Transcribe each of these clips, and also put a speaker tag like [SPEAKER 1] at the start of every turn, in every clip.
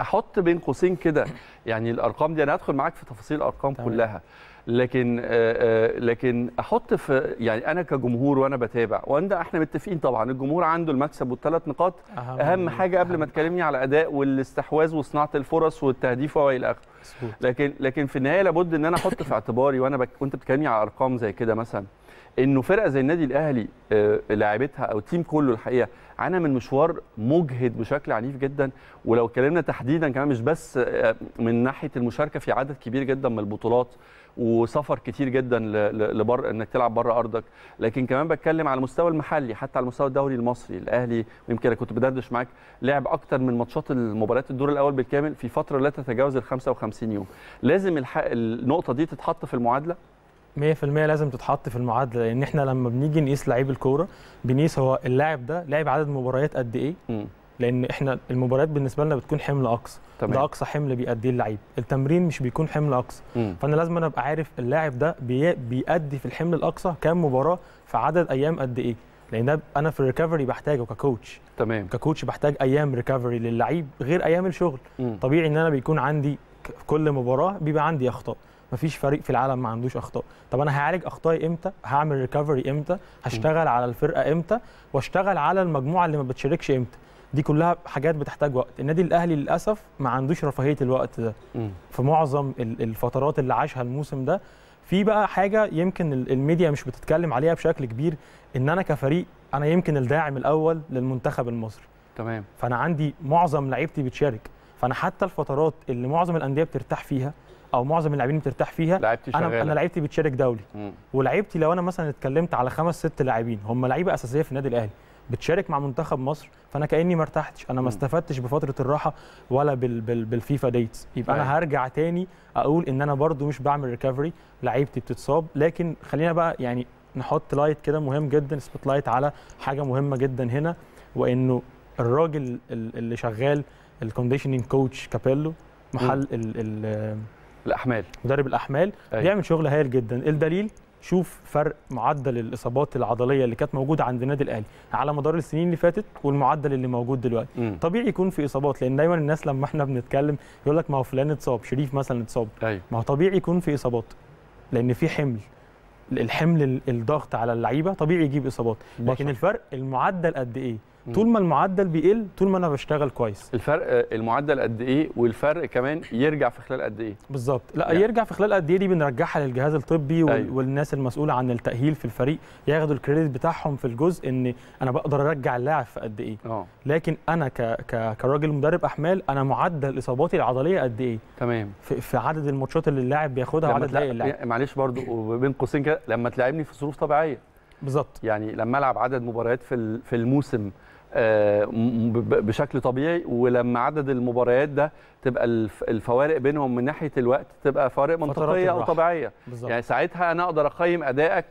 [SPEAKER 1] احط بين قوسين كده يعني الارقام دي انا هدخل معاك في تفاصيل الارقام طبعا. كلها لكن آه، آه، لكن احط في يعني انا كجمهور وانا بتابع وان احنا متفقين طبعا الجمهور عنده المكسب والثلاث نقاط اهم, أهم حاجه قبل أهم. ما تكلمني على اداء والاستحواذ وصناعه الفرص والتهديف والى اخره لكن لكن في النهايه لابد ان انا احط في اعتباري وانا بك... وانت بتكلمني على ارقام زي كده مثلا انه فرقه زي النادي الاهلي آه، لاعبتها او التيم كله الحقيقه عانى من مشوار مجهد بشكل عنيف جدا ولو اتكلمنا تحديدا كمان مش بس آه، من ناحيه المشاركه في عدد كبير جدا من البطولات وسفر كتير جدا لبر انك تلعب بره ارضك لكن كمان بتكلم على المستوى المحلي حتى على المستوى الدوري المصري الاهلي يمكن انا كنت بدردش معاك لعب اكتر من ماتشات المباريات الدور الاول بالكامل في فتره لا تتجاوز ال 55 يوم لازم النقطه دي تتحط في المعادله
[SPEAKER 2] 100% لازم تتحط في المعادله لان احنا لما بنيجي نقيس لعيب الكوره بنقيس هو اللاعب ده لعب عدد مباريات قد ايه م. لان احنا المباريات بالنسبه لنا بتكون حمل اقصى تمام. ده اقصى حمل بيأديه اللعيب التمرين مش بيكون حمل اقصى فانا لازم أنا ابقى عارف اللاعب ده بي... بيأدي في الحمل الاقصى كام مباراه في عدد ايام قد ايه لان انا في الريكفري بحتاجه ككوتش تمام ككوتش بحتاج ايام ريكفري للعيب غير ايام الشغل م. طبيعي ان انا بيكون عندي في كل مباراه بيبقى عندي اخطاء مفيش فريق في العالم ما عندوش اخطاء طب انا هعالج اخطائي امتى هعمل ريكفري امتى هشتغل على الفرقه امتى واشتغل على المجموعه اللي ما بتشاركش امتى دي كلها حاجات بتحتاج وقت النادي الاهلي للاسف ما عندوش رفاهيه الوقت ده في معظم الفترات اللي عاشها الموسم ده في بقى حاجه يمكن الميديا مش بتتكلم عليها بشكل كبير ان انا كفريق انا يمكن الداعم الاول للمنتخب المصري تمام فانا عندي معظم لعيبتي بتشارك فانا حتى الفترات اللي معظم الانديه بترتاح فيها او معظم اللاعبين بترتاح فيها لعبتي انا شغالة. انا لعيبتي بتشارك دولي ولعيبتي لو انا مثلا اتكلمت على خمس ست لاعبين هم لعيبه اساسيه في النادي الاهلي بتشارك مع منتخب مصر فانا كاني ما ارتحتش انا ما استفدتش بفتره الراحه ولا بال بال بالفيفا ديتس يبقى انا أيوة. هرجع تاني اقول ان انا برده مش بعمل ريكفري لعيبتي بتتصاب لكن خلينا بقى يعني نحط لايت كده مهم جدا سبوت لايت على حاجه مهمه جدا هنا وانه الراجل اللي شغال الكونديشننج كوتش كابيلو محل ال ال الاحمال مدرب الاحمال أيه. بيعمل شغل هايل جدا الدليل شوف فرق معدل الاصابات العضليه اللي كانت موجوده عند النادي الاهلي على مدار السنين اللي فاتت والمعدل اللي موجود دلوقتي مم. طبيعي يكون في اصابات لان دايما الناس لما احنا بنتكلم يقول لك ما هو فلان اتصاب شريف مثلا اتصاب أيوة. ما هو طبيعي يكون في اصابات لان في حمل الحمل الضغط على اللعيبه طبيعي يجيب اصابات لكن الفرق المعدل قد ايه طول ما المعدل بيقل طول ما انا بشتغل كويس الفرق المعدل قد ايه والفرق كمان يرجع في خلال قد ايه بالظبط لا يعني. يرجع في خلال قد ايه دي بنرجعها للجهاز الطبي أيوة. والناس المسؤوله عن التاهيل في الفريق ياخدوا الكريدت بتاعهم في الجزء ان انا بقدر ارجع اللاعب في قد ايه أوه. لكن انا ك... ك... كراجل مدرب احمال انا معدل اصاباتي العضليه قد ايه تمام في, في عدد الماتشات اللي اللاعب بياخدها وعدد تلاقي... اللاعب يعني
[SPEAKER 1] معلش برضو وبين قوسين كده لما تلاعبني في ظروف طبيعيه بالظبط يعني لما العب عدد مباريات في في الموسم آه، بشكل طبيعي ولما عدد المباريات ده تبقى الفوارق بينهم من ناحيه الوقت تبقى فوارق منطقيه او طبيعيه يعني ساعتها انا اقدر اقيم ادائك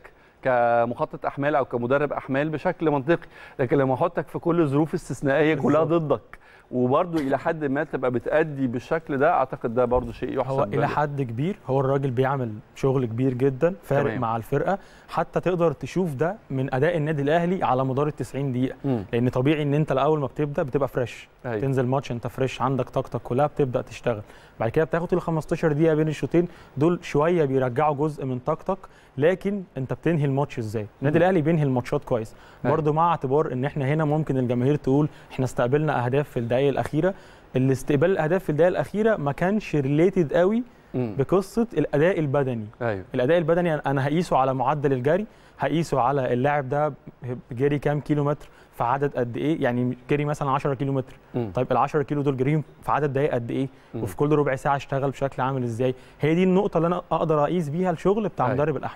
[SPEAKER 1] كمخطط احمال او كمدرب احمال بشكل منطقي لكن لما احطك في كل الظروف الاستثنائيه كلها ضدك وبرضه الى حد ما تبقى بتادي بالشكل ده اعتقد ده برضه شيء يحسب هو الى
[SPEAKER 2] حد كبير هو الراجل بيعمل شغل كبير جدا فارق تمام. مع الفرقه حتى تقدر تشوف ده من اداء النادي الاهلي على مدار ال 90 دقيقه م. لان طبيعي ان انت الاول ما بتبدا بتبقى فريش أيوة. تنزل ماتش انت فريش عندك طاقتك كلها بتبدا تشتغل بعد كده بتاخد ال 15 دقيقه بين الشوطين دول شويه بيرجعوا جزء من طاقتك لكن انت بتنهي الماتش ازاي النادي الاهلي بينهي الماتشات كويس أيوة. برضو مع اعتبار ان احنا هنا ممكن الجماهير تقول احنا استقبلنا اهداف في الدقائق الاخيره الاستقبال الاهداف في الدقائق الاخيره ما كانش ريليتد قوي بقصه الاداء البدني أيوه. الاداء البدني انا هقيسه على معدل الجري هقيسه على اللاعب ده جري كام كيلو متر في عدد قد ايه يعني جري مثلا 10 كيلو متر م. طيب ال 10 كيلو دول جريهم في عدد دقائق قد ايه م. وفي كل ربع ساعه اشتغل بشكل عامل ازاي هي دي النقطه اللي انا اقدر اقيس بيها الشغل بتاع أيوه. مدرب الاحمر